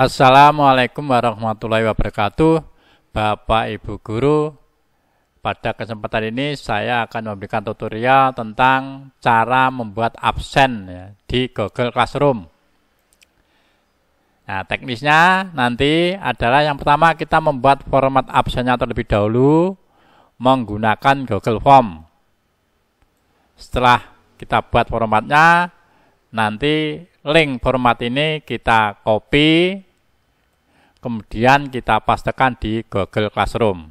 Assalamualaikum warahmatullahi wabarakatuh Bapak Ibu Guru Pada kesempatan ini saya akan memberikan tutorial tentang cara membuat absen ya, di Google Classroom Nah teknisnya nanti adalah yang pertama kita membuat format absennya terlebih dahulu menggunakan Google Form Setelah kita buat formatnya nanti link format ini kita copy kemudian kita pastekan di Google Classroom.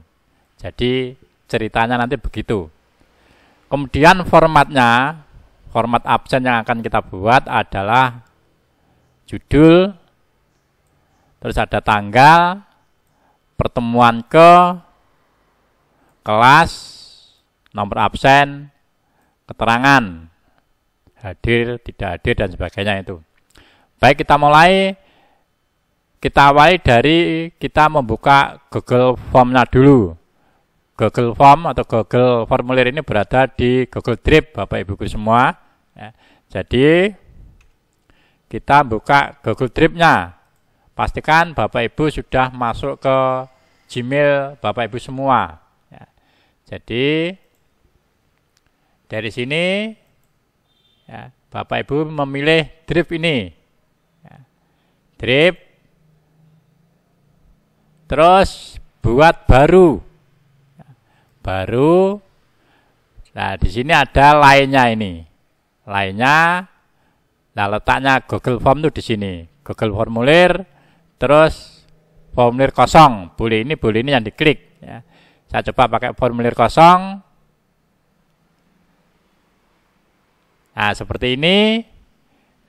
Jadi ceritanya nanti begitu. Kemudian formatnya, format absen yang akan kita buat adalah judul, terus ada tanggal, pertemuan ke, kelas, nomor absen, keterangan, hadir, tidak hadir, dan sebagainya itu. Baik, kita mulai. Kita awali dari kita membuka Google Form Formnya dulu. Google Form atau Google Formulir ini berada di Google Drive, Bapak Ibu semua. Ya, jadi kita buka Google Drive-nya. Pastikan Bapak Ibu sudah masuk ke Gmail Bapak Ibu semua. Ya, jadi dari sini ya, Bapak Ibu memilih Drive ini. Ya, Drive terus buat baru. Baru. Nah, di sini ada lainnya ini. Lainnya. Nah, letaknya Google Form tuh di sini. Google formulir, terus formulir kosong. Boleh ini, boleh ini yang diklik. Ya. Saya coba pakai formulir kosong. Nah, seperti ini.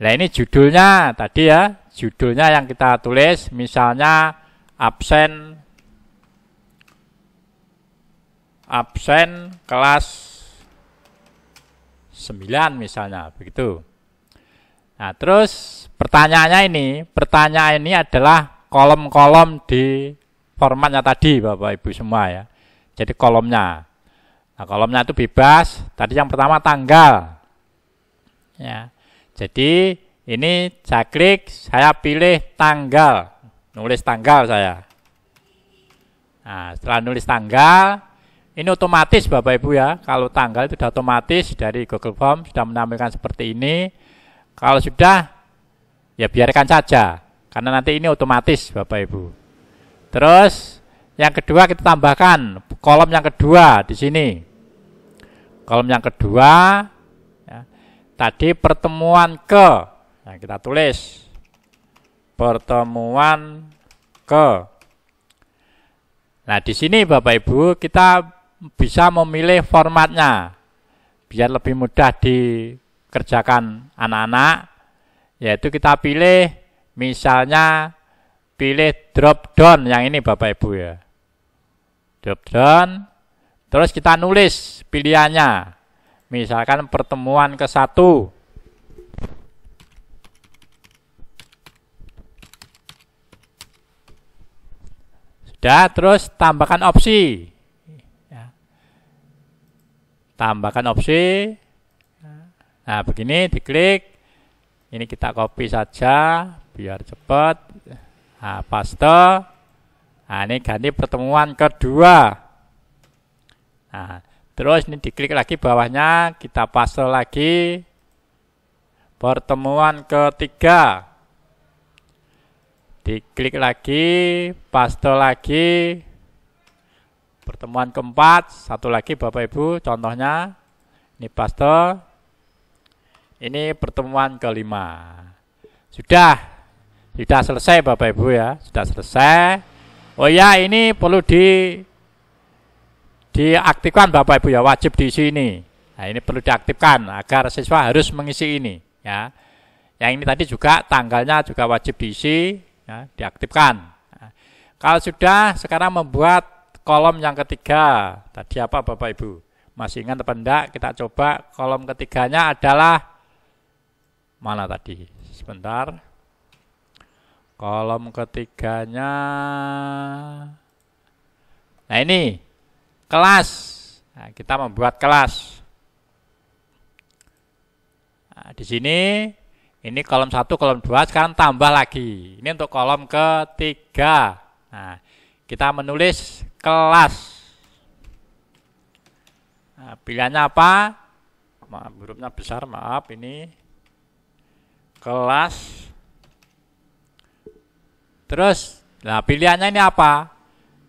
Nah, ini judulnya tadi ya. Judulnya yang kita tulis, misalnya absen absen kelas 9 misalnya begitu. Nah, terus pertanyaannya ini, pertanyaan ini adalah kolom-kolom di formatnya tadi Bapak Ibu semua ya. Jadi kolomnya. Nah, kolomnya itu bebas. Tadi yang pertama tanggal. Ya. Jadi ini saya klik, saya pilih tanggal nulis tanggal saya. Nah, setelah nulis tanggal, ini otomatis Bapak Ibu ya, kalau tanggal itu sudah otomatis dari Google Form sudah menampilkan seperti ini. Kalau sudah, ya biarkan saja, karena nanti ini otomatis Bapak Ibu. Terus, yang kedua kita tambahkan kolom yang kedua di sini. Kolom yang kedua, ya, tadi pertemuan ke, yang nah, kita tulis pertemuan ke. Nah, di sini Bapak Ibu kita bisa memilih formatnya biar lebih mudah dikerjakan anak-anak yaitu kita pilih misalnya pilih drop down yang ini Bapak Ibu ya. Drop down terus kita nulis pilihannya. Misalkan pertemuan ke satu beda terus tambahkan opsi. Ya. Tambahkan opsi. Ya. Nah, begini diklik. Ini kita copy saja biar cepat. Nah, paste. Nah, ini ganti pertemuan kedua. Nah, terus ini diklik lagi bawahnya, kita paste lagi. Pertemuan ketiga. Diklik lagi, paste lagi. Pertemuan keempat, satu lagi Bapak Ibu, contohnya ini paste. Ini pertemuan kelima. Sudah. Sudah selesai Bapak Ibu ya, sudah selesai. Oh ya, ini perlu di diaktifkan Bapak Ibu ya, wajib di sini. Nah, ini perlu diaktifkan agar siswa harus mengisi ini ya. Yang ini tadi juga tanggalnya juga wajib diisi, ya, diaktifkan. Ya. kalau sudah, sekarang membuat kolom yang ketiga. Tadi apa Bapak Ibu? Masih ingat apa tidak Kita coba kolom ketiganya adalah mana tadi? Sebentar. Kolom ketiganya. Nah ini kelas. Nah, kita membuat kelas. Nah, di sini ini kolom satu, kolom dua sekarang tambah lagi. Ini untuk kolom ketiga. Nah, kita menulis kelas. Nah, pilihannya apa? Maaf, hurufnya besar, maaf. Ini kelas. Terus, nah pilihannya ini apa?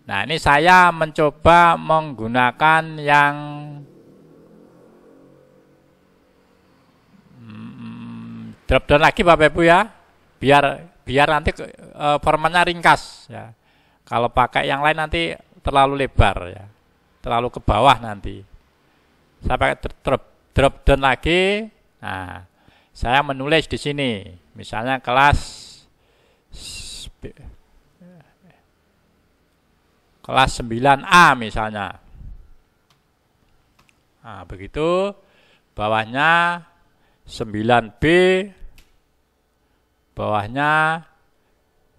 Nah, ini saya mencoba menggunakan yang drop down lagi Bapak Ibu ya biar biar nanti e, formatnya ringkas ya kalau pakai yang lain nanti terlalu lebar ya terlalu ke bawah nanti saya pakai drop drop down lagi nah saya menulis di sini misalnya kelas kelas 9A misalnya nah begitu bawahnya 9B bawahnya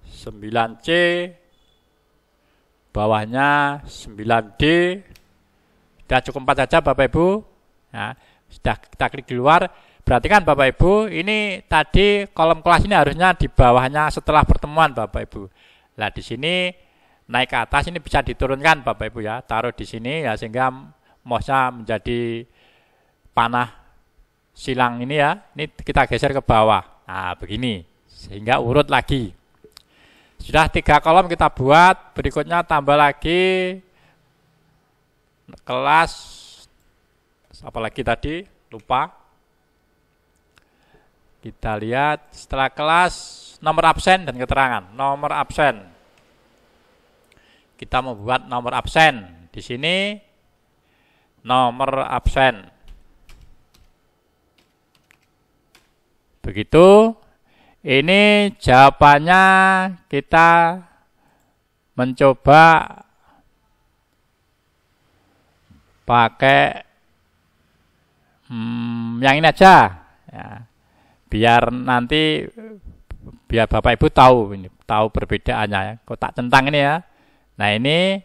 9C, bawahnya 9D. Sudah cukup 4 saja Bapak Ibu. Nah, sudah kita klik di luar. Berarti kan Bapak Ibu, ini tadi kolom kelas ini harusnya di bawahnya setelah pertemuan Bapak Ibu. Nah, di sini naik ke atas ini bisa diturunkan Bapak Ibu ya. Taruh di sini ya sehingga mouse menjadi panah silang ini ya. Ini kita geser ke bawah. Nah, begini sehingga urut lagi sudah tiga kolom kita buat berikutnya tambah lagi kelas apa lagi tadi lupa kita lihat setelah kelas nomor absen dan keterangan nomor absen kita membuat nomor absen di sini nomor absen begitu ini jawabannya kita mencoba pakai hmm, yang ini aja ya. biar nanti biar bapak ibu tahu ini tahu perbedaannya ya. kotak centang ini ya nah ini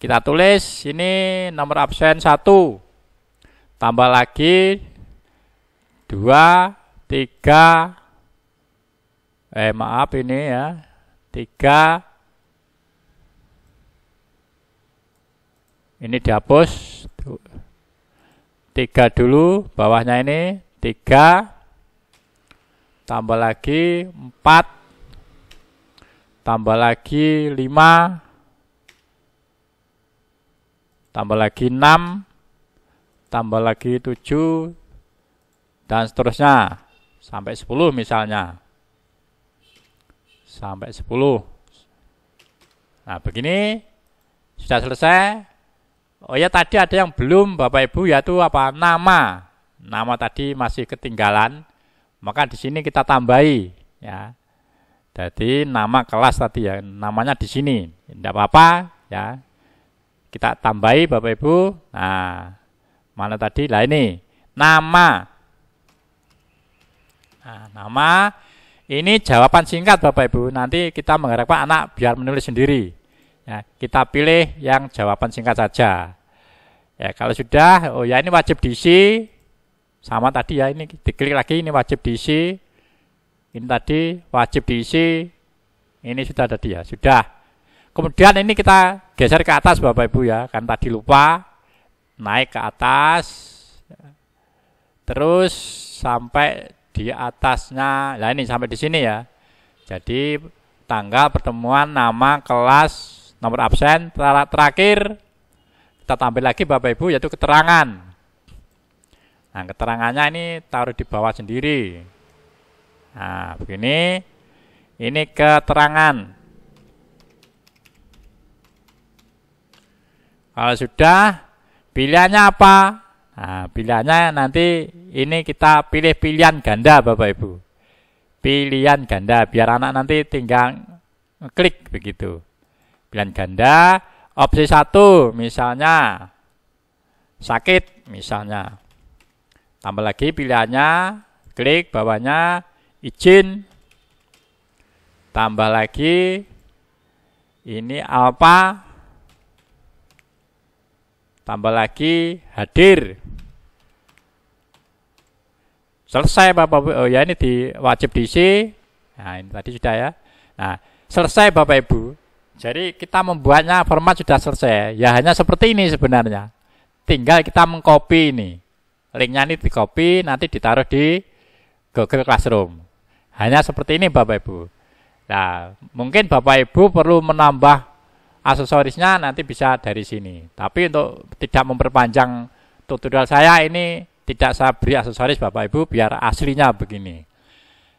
kita tulis ini nomor absen satu tambah lagi dua tiga eh maaf ini ya tiga ini dihapus tiga dulu bawahnya ini tiga tambah lagi empat tambah lagi lima tambah lagi enam tambah lagi tujuh dan seterusnya sampai sepuluh misalnya sampai 10. Nah, begini sudah selesai. Oh ya tadi ada yang belum Bapak Ibu yaitu apa? Nama. Nama tadi masih ketinggalan. Maka di sini kita tambahi ya. Jadi nama kelas tadi ya, namanya di sini. Tidak apa-apa ya. Kita tambahi Bapak Ibu. Nah, mana tadi? Lah ini. Nama. Nah, nama ini jawaban singkat Bapak Ibu. Nanti kita mengharapkan anak biar menulis sendiri. Ya, kita pilih yang jawaban singkat saja. Ya, kalau sudah, oh ya ini wajib diisi. Sama tadi ya ini diklik lagi ini wajib diisi. Ini tadi wajib diisi. Ini sudah tadi ya, sudah. Kemudian ini kita geser ke atas Bapak Ibu ya, kan tadi lupa. Naik ke atas. Terus sampai di atasnya. Nah, ini sampai di sini ya. Jadi tanggal pertemuan, nama, kelas, nomor absen, ter terakhir kita tampil lagi Bapak Ibu yaitu keterangan. Nah, keterangannya ini taruh di bawah sendiri. Nah, begini. Ini keterangan. Kalau sudah, pilihannya apa? Nah, pilihannya nanti ini kita pilih pilihan ganda Bapak Ibu. Pilihan ganda biar anak nanti tinggal klik begitu. Pilihan ganda opsi satu misalnya sakit misalnya. Tambah lagi pilihannya klik bawahnya izin. Tambah lagi ini apa tambah lagi hadir selesai Bapak Ibu oh ya ini di, wajib diisi nah ini tadi sudah ya nah selesai Bapak Ibu jadi kita membuatnya format sudah selesai ya hanya seperti ini sebenarnya tinggal kita mengcopy ini linknya ini di copy nanti ditaruh di Google Classroom hanya seperti ini Bapak Ibu nah mungkin Bapak Ibu perlu menambah aksesorisnya nanti bisa dari sini. Tapi untuk tidak memperpanjang tutorial saya ini tidak saya beri aksesoris Bapak Ibu biar aslinya begini.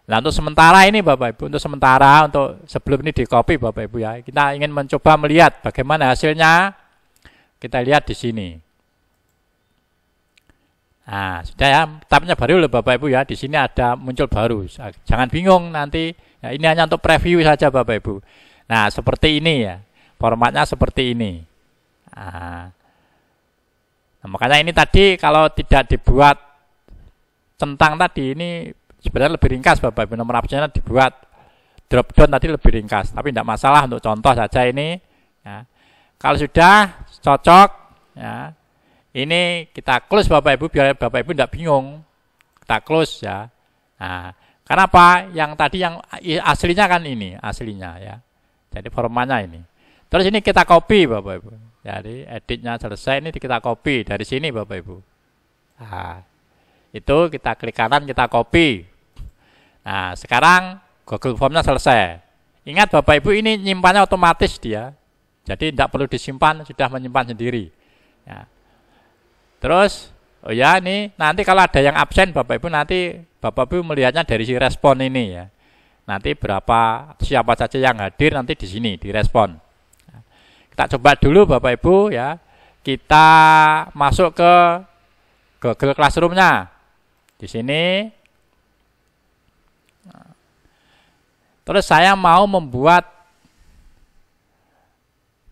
Nah untuk sementara ini Bapak Ibu, untuk sementara untuk sebelum ini di copy Bapak Ibu ya, kita ingin mencoba melihat bagaimana hasilnya. Kita lihat di sini. Nah, sudah ya, tabnya baru loh Bapak Ibu ya. Di sini ada muncul baru. Jangan bingung nanti. Ya, ini hanya untuk preview saja Bapak Ibu. Nah, seperti ini ya formatnya seperti ini nah, nah, makanya ini tadi kalau tidak dibuat centang tadi ini sebenarnya lebih ringkas bapak ibu nomor absennya dibuat drop down tadi lebih ringkas tapi tidak masalah untuk contoh saja ini ya. kalau sudah cocok ya ini kita close bapak ibu biar bapak ibu tidak bingung kita close ya nah, karena apa yang tadi yang aslinya kan ini aslinya ya jadi formatnya ini Terus ini kita copy Bapak Ibu. Jadi editnya selesai ini kita copy dari sini Bapak Ibu. Nah, itu kita klik kanan kita copy. Nah, sekarang Google Formnya selesai. Ingat Bapak Ibu ini nyimpannya otomatis dia. Jadi tidak perlu disimpan, sudah menyimpan sendiri. Ya. Terus, oh ya ini nanti kalau ada yang absen Bapak Ibu nanti Bapak Ibu melihatnya dari si respon ini ya. Nanti berapa siapa saja yang hadir nanti di sini di respon. Tak coba dulu Bapak Ibu ya. Kita masuk ke Google Classroom-nya. Di sini. Terus saya mau membuat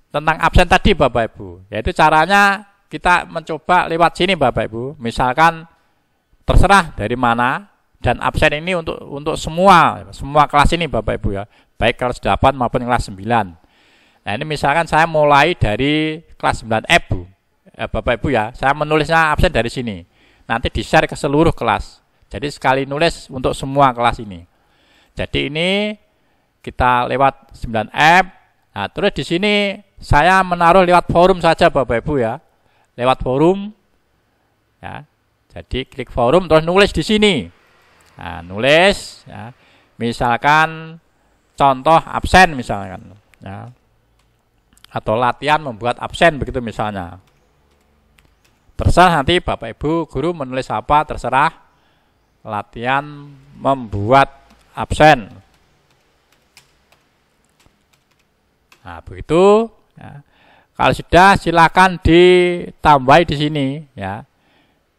tentang absen tadi Bapak Ibu. Yaitu caranya kita mencoba lewat sini Bapak Ibu. Misalkan terserah dari mana dan absen ini untuk untuk semua semua kelas ini Bapak Ibu ya. Baik kelas 8 maupun kelas 9. Nah ini misalkan saya mulai dari kelas 9 F, eh, Bu. Eh, Bapak Ibu ya, saya menulisnya absen dari sini. Nanti di-share ke seluruh kelas. Jadi sekali nulis untuk semua kelas ini. Jadi ini kita lewat 9 F. Nah, terus di sini saya menaruh lewat forum saja Bapak Ibu ya. Lewat forum ya. Jadi klik forum terus nulis di sini. Nah, nulis ya. Misalkan contoh absen misalkan. Ya atau latihan membuat absen begitu misalnya. Terserah nanti Bapak Ibu guru menulis apa terserah latihan membuat absen. Nah, begitu ya. Kalau sudah silakan ditambahi di sini ya.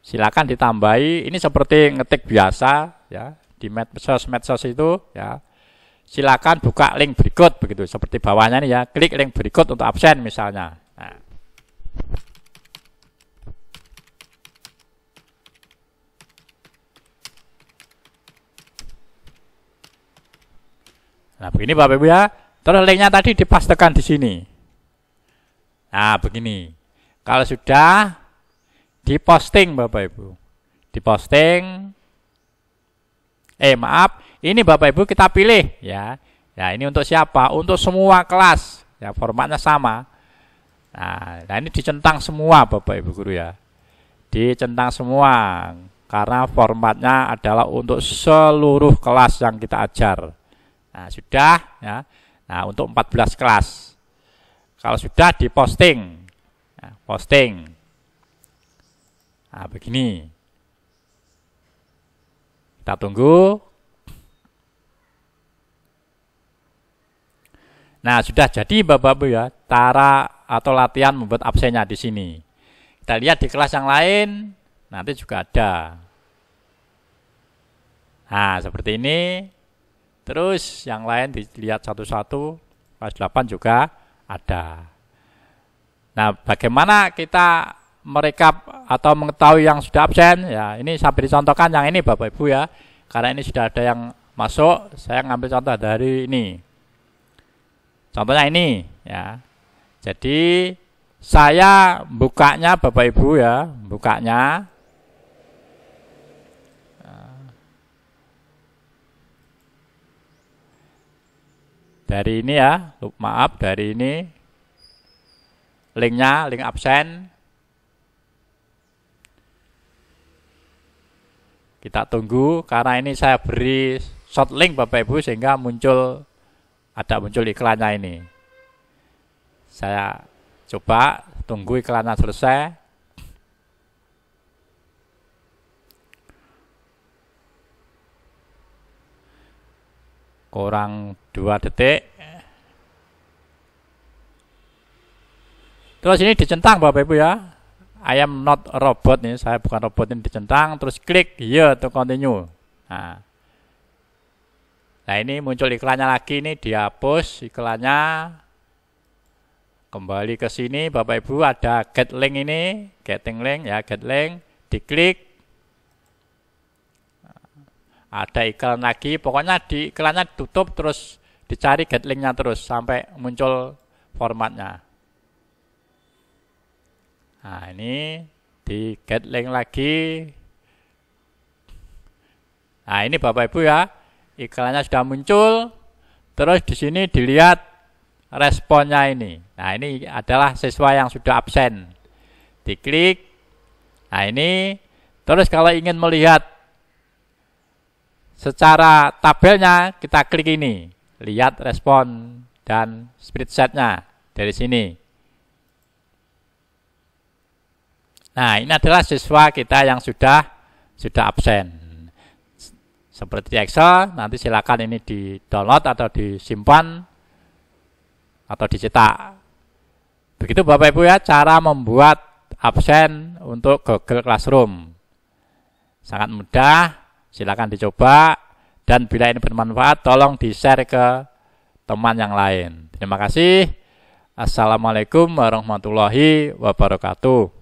Silakan ditambahi. Ini seperti ngetik biasa ya di medsos medsos itu ya silakan buka link berikut begitu seperti bawahnya nih ya klik link berikut untuk absen misalnya nah. Nah, begini Bapak Ibu ya. Terus linknya tadi dipastekan di sini. Nah, begini. Kalau sudah diposting Bapak Ibu. Diposting eh maaf, ini Bapak Ibu kita pilih ya. Ya, ini untuk siapa? Untuk semua kelas. Ya, formatnya sama. Nah, nah ini dicentang semua Bapak Ibu guru ya. Dicentang semua karena formatnya adalah untuk seluruh kelas yang kita ajar. Nah, sudah ya. Nah, untuk 14 kelas. Kalau sudah diposting. Nah, posting. Nah, begini. Kita tunggu. Nah, sudah jadi Bapak-Ibu ya, cara atau latihan membuat absennya di sini. Kita lihat di kelas yang lain, nanti juga ada. Nah, seperti ini. Terus yang lain dilihat satu-satu, kelas 8 juga ada. Nah, bagaimana kita merekap atau mengetahui yang sudah absen ya ini sampai dicontohkan yang ini Bapak Ibu ya karena ini sudah ada yang masuk saya ngambil contoh dari ini contohnya ini ya jadi saya bukanya Bapak Ibu ya bukanya dari ini ya maaf dari ini linknya link absen Kita tunggu karena ini saya beri short link Bapak Ibu sehingga muncul ada muncul iklannya ini. Saya coba tunggu iklannya selesai. Kurang dua detik. Terus ini dicentang Bapak Ibu ya. I am not robot nih, saya bukan robot ini dicentang, terus klik here iya, to continue. Nah. nah ini muncul iklannya lagi nih, dihapus iklannya. Kembali ke sini Bapak Ibu ada get link ini, getting link ya, get link, diklik. Ada iklan lagi, pokoknya di iklannya tutup terus dicari get linknya terus sampai muncul formatnya. Nah, ini di get link lagi. Nah, ini Bapak Ibu ya. Iklannya sudah muncul. Terus di sini dilihat responnya ini. Nah, ini adalah siswa yang sudah absen. Diklik. Nah, ini terus kalau ingin melihat secara tabelnya kita klik ini. Lihat respon dan spreadsheetnya dari sini. Nah, ini adalah siswa kita yang sudah sudah absen. Seperti Excel, nanti silakan ini di-download atau disimpan atau dicetak. Begitu Bapak Ibu ya cara membuat absen untuk Google Classroom. Sangat mudah, silakan dicoba dan bila ini bermanfaat tolong di-share ke teman yang lain. Terima kasih. Assalamualaikum warahmatullahi wabarakatuh.